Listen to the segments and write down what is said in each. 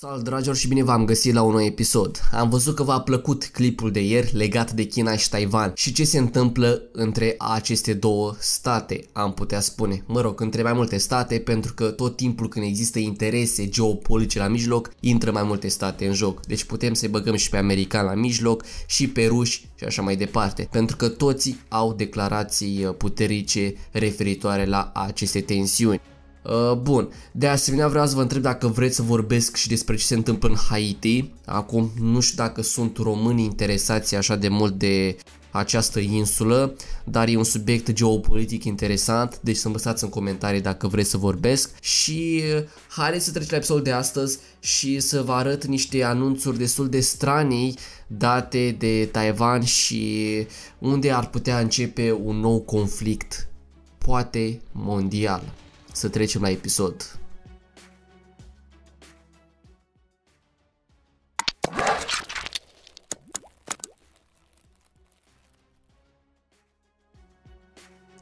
Salut dragilor și bine v-am găsit la un nou episod. Am văzut că v-a plăcut clipul de ieri legat de China și Taiwan și ce se întâmplă între aceste două state, am putea spune. Mă rog, între mai multe state, pentru că tot timpul când există interese geopolitice la mijloc, intră mai multe state în joc. Deci putem să-i băgăm și pe americani la mijloc, și pe ruși și așa mai departe. Pentru că toții au declarații puterice referitoare la aceste tensiuni. Uh, bun, de asemenea vreau să vă întreb dacă vreți să vorbesc și despre ce se întâmplă în Haiti. Acum nu știu dacă sunt români interesați așa de mult de această insulă, dar e un subiect geopolitic interesant, deci să-mi lăsați în comentarii dacă vreți să vorbesc și uh, haideți să trecem la episodul de astăzi și să vă arăt niște anunțuri destul de stranii date de Taiwan și unde ar putea începe un nou conflict, poate mondial să trecem la episod.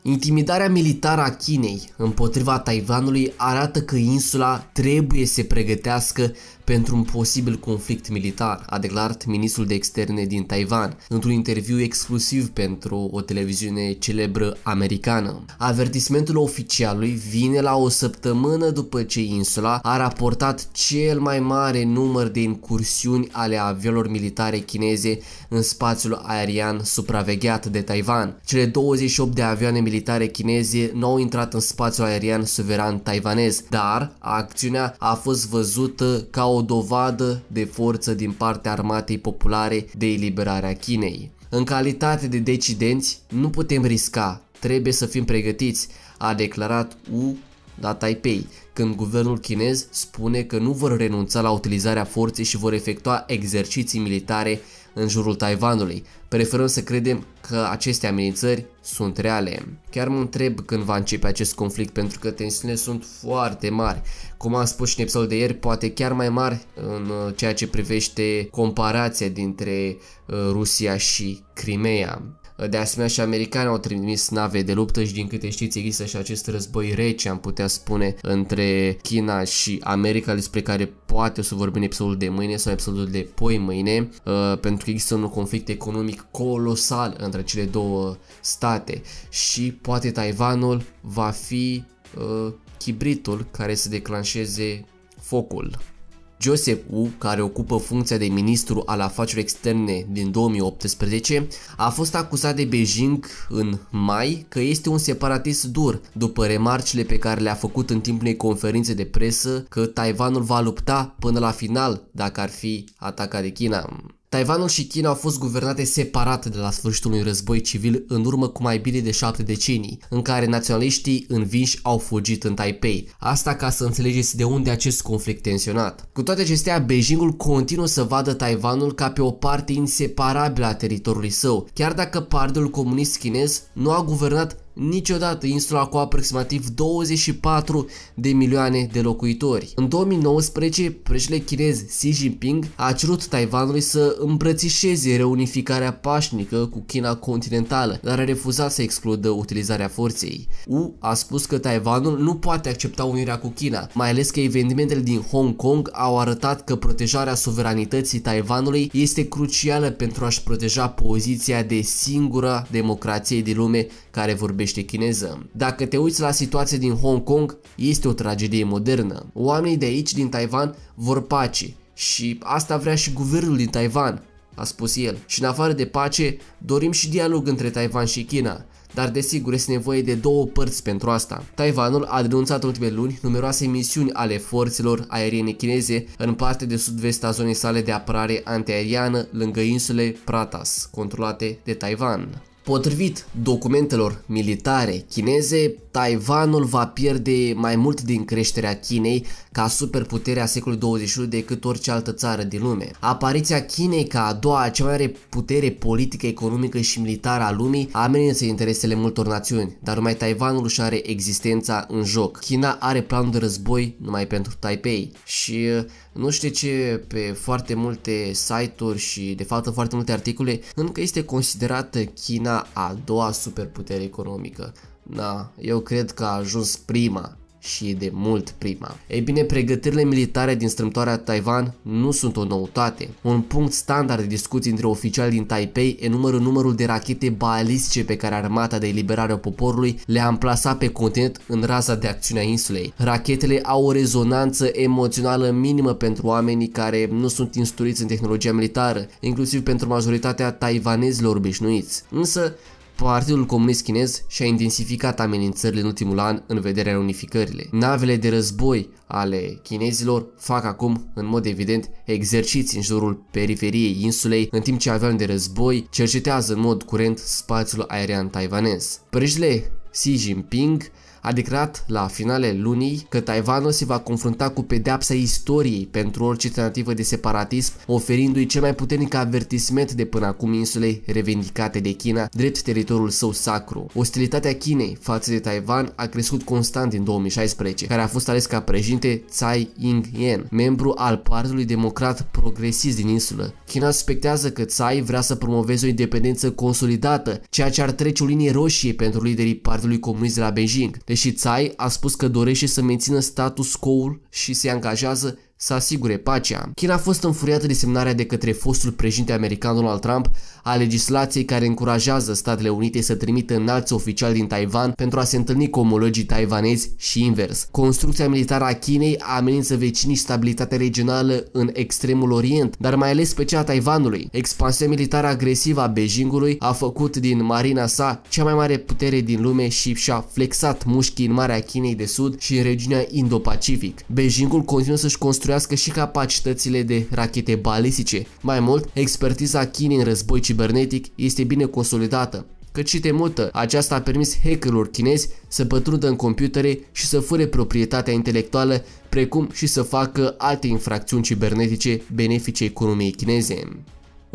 Intimidarea militară a Chinei împotriva Taiwanului arată că insula trebuie să se pregătească pentru un posibil conflict militar, a declarat ministrul de externe din Taiwan într-un interviu exclusiv pentru o televiziune celebră americană. Avertismentul oficialului vine la o săptămână după ce insula a raportat cel mai mare număr de incursiuni ale avelor militare chineze în spațiul aerian supravegheat de Taiwan. Cele 28 de avioane militare militare chineze nu au intrat în spațiul aerian suveran taiwanez, dar acțiunea a fost văzută ca o dovadă de forță din partea armatei populare de eliberare a Chinei. În calitate de decidenți, nu putem risca, trebuie să fim pregătiți, a declarat Wu la Taipei, când guvernul chinez spune că nu vor renunța la utilizarea forței și vor efectua exerciții militare în jurul Taiwanului. Preferăm să credem că aceste amenințări sunt reale. Chiar mă întreb când va începe acest conflict pentru că tensiunile sunt foarte mari. Cum am spus și în episodul de ieri, poate chiar mai mari în uh, ceea ce privește comparația dintre uh, Rusia și Crimea. De asemenea și americani au trimis nave de luptă și din câte știți există și acest război rece, am putea spune, între China și America despre care poate o să vorbim episodul de mâine sau episodul de poi mâine, uh, pentru că există un conflict economic colosal între cele două state și poate Taiwanul va fi uh, chibritul care să declanșeze focul. Joseph Wu, care ocupă funcția de ministru al afacerilor externe din 2018, a fost acuzat de Beijing în mai că este un separatist dur după remarcile pe care le-a făcut în timpul unei conferințe de presă că Taiwanul va lupta până la final dacă ar fi atacat de China. Taiwanul și China au fost guvernate separat de la sfârșitul unui război civil în urmă cu mai bine de șapte decenii, în care naționaliștii învinși au fugit în Taipei. Asta ca să înțelegeți de unde acest conflict tensionat. Cu toate acestea, Beijingul continuă să vadă Taiwanul ca pe o parte inseparabilă a teritoriului său, chiar dacă Partidul Comunist Chinez nu a guvernat niciodată insula cu aproximativ 24 de milioane de locuitori. În 2019, președintele chinez Xi Jinping a cerut Taiwanului să îmbrățișeze reunificarea pașnică cu China continentală, dar a refuzat să excludă utilizarea forței. U a spus că Taiwanul nu poate accepta unirea cu China, mai ales că evenimentele din Hong Kong au arătat că protejarea suveranității Taiwanului este crucială pentru a-și proteja poziția de singura democrație din lume care vorbește vorbește chineză. Dacă te uiți la situația din Hong Kong, este o tragedie modernă. Oamenii de aici, din Taiwan, vor pace și asta vrea și guvernul din Taiwan, a spus el. Și în afară de pace, dorim și dialog între Taiwan și China, dar desigur este nevoie de două părți pentru asta. Taiwanul a denunțat în ultimele luni numeroase misiuni ale forțelor aeriene chineze în parte de sud-vest a zonei sale de apărare antiaeriană lângă insule Pratas, controlate de Taiwan. Potrivit documentelor militare chineze, Taiwanul va pierde mai mult din creșterea Chinei ca superputerea secolului 21 decât orice altă țară din lume. Apariția Chinei ca a doua cea mai mare putere politică, economică și militară a lumii amenință interesele multor națiuni, dar numai Taiwanul își are existența în joc. China are planul de război numai pentru Taipei și uh, nu știu ce pe foarte multe site-uri și de fapt foarte multe articole încă este considerată China a doua superputere economică. Da, eu cred că a ajuns prima și e de mult prima. Ei bine, pregătirile militare din strâmtoarea Taiwan nu sunt o noutate. Un punct standard de discuții între oficiali din Taipei enumără numărul de rachete balistice pe care armata de eliberare a poporului le-a amplasat pe continent în raza de acțiune a insulei. Rachetele au o rezonanță emoțională minimă pentru oamenii care nu sunt instruiți în tehnologia militară, inclusiv pentru majoritatea taiwanezilor obișnuiți. Însă, Partidul Comunist Chinez și-a intensificat amenințările în ultimul an în vederea unificările. Navele de război ale chinezilor fac acum, în mod evident, exerciții în jurul periferiei insulei, în timp ce avioanele de război cercetează în mod curent spațiul aerian taiwanez. Președintele Xi Jinping a declarat la finale lunii că Taiwanul se va confrunta cu pedeapsa istoriei pentru orice tentativă de separatism, oferindu-i cel mai puternic avertisment de până acum insulei revendicate de China, drept teritoriul său sacru. Ostilitatea Chinei față de Taiwan a crescut constant din 2016, care a fost ales ca președinte Tsai ing -yen, membru al Partidului Democrat Progresist din insulă. China suspectează că Tsai vrea să promoveze o independență consolidată, ceea ce ar trece o linie roșie pentru liderii Partidului Comunist de la Beijing, deci deși Tsai a spus că dorește să mențină status quo-ul și se angajează să asigure pacea. China a fost înfuriată de semnarea de către fostul președinte american Donald Trump a legislației care încurajează Statele Unite să trimită înalți oficiali din Taiwan pentru a se întâlni cu omologii taiwanezi și invers. Construcția militară a Chinei amenință vecinii stabilitatea regională în extremul orient, dar mai ales pe cea a Taiwanului. Expansia militară agresivă a Beijingului a făcut din marina sa cea mai mare putere din lume și și-a flexat mușchii în Marea Chinei de Sud și în regiunea Indo-Pacific. Beijingul continuă să-și construiască și capacitățile de rachete balistice. Mai mult, expertiza Chinei în război cibernetic este bine consolidată, Cât și temută aceasta a permis hackerilor chinezi să pătrundă în computere și să fure proprietatea intelectuală, precum și să facă alte infracțiuni cibernetice benefice economiei chineze.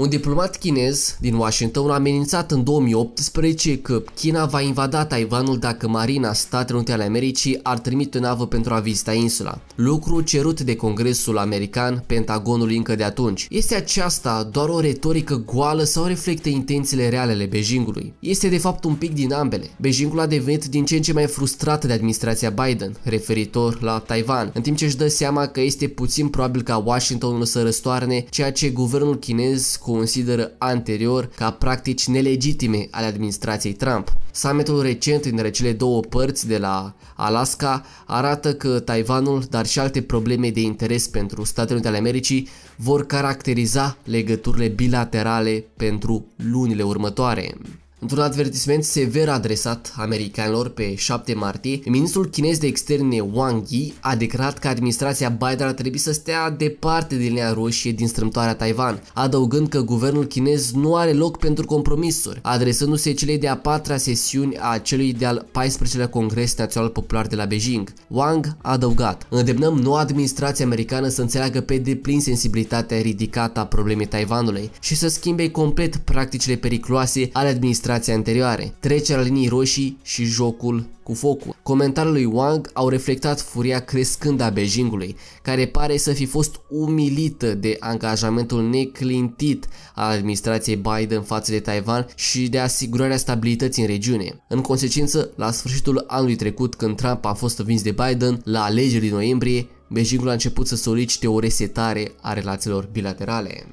Un diplomat chinez din Washington a amenințat în 2018 că China va invada Taiwanul dacă Marina Statelor Unite ale Americii ar trimite o navă pentru a vizita insula, lucru cerut de Congresul American Pentagonul încă de atunci. Este aceasta doar o retorică goală sau reflectă intențiile reale ale Beijingului? Este de fapt un pic din ambele. Beijingul a devenit din ce în ce mai frustrat de administrația Biden, referitor la Taiwan, în timp ce își dă seama că este puțin probabil ca Washingtonul să răstoarne ceea ce guvernul chinez cu consideră anterior ca practici nelegitime ale administrației Trump. Summitul recent între cele două părți de la Alaska arată că Taiwanul, dar și alte probleme de interes pentru Statele Unite ale Americii vor caracteriza legăturile bilaterale pentru lunile următoare. Într-un advertisment sever adresat americanilor pe 7 martie, ministrul chinez de externe Wang Yi a declarat că administrația Biden ar trebui să stea departe de linia roșie din strâmtoarea Taiwan, adăugând că guvernul chinez nu are loc pentru compromisuri, adresându-se celei de-a patra sesiuni a celui de-al 14-lea Congres Național Popular de la Beijing. Wang a adăugat, îndemnăm noua administrație americană să înțeleagă pe deplin sensibilitatea ridicată a problemei Taiwanului și să schimbe complet practicile periculoase ale administrației demonstrații anterioare, trecerea linii roșii și jocul cu focul. Comentariile lui Wang au reflectat furia crescândă a Beijingului, care pare să fi fost umilită de angajamentul neclintit al administrației Biden față de Taiwan și de asigurarea stabilității în regiune. În consecință, la sfârșitul anului trecut, când Trump a fost vins de Biden la alegeri din noiembrie, Beijingul a început să solicite o resetare a relațiilor bilaterale.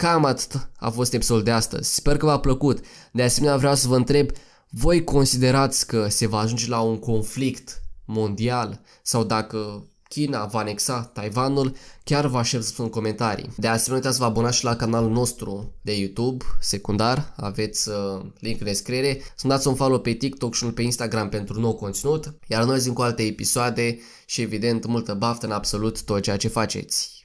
Cam atât a fost episodul de astăzi. Sper că v-a plăcut. De asemenea vreau să vă întreb, voi considerați că se va ajunge la un conflict mondial sau dacă China va anexa Taiwanul, chiar vă aștept să spun comentarii. De asemenea, uitați să vă abonați și la canalul nostru de YouTube, secundar, aveți uh, link în descriere, să dați un follow pe TikTok și unul pe Instagram pentru nou conținut, iar noi zicem cu alte episoade și evident multă baftă în absolut tot ceea ce faceți.